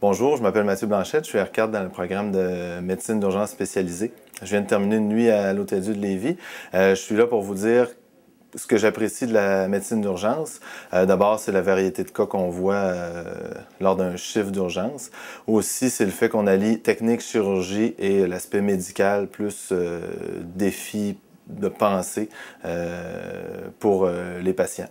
Bonjour, je m'appelle Mathieu Blanchette, je suis R4 dans le programme de médecine d'urgence spécialisée. Je viens de terminer une nuit à l'Hôtel Dieu de Lévis. Euh, je suis là pour vous dire ce que j'apprécie de la médecine d'urgence, euh, d'abord, c'est la variété de cas qu'on voit euh, lors d'un chiffre d'urgence. Aussi, c'est le fait qu'on allie technique, chirurgie et l'aspect médical, plus défi de pensée pour les patients.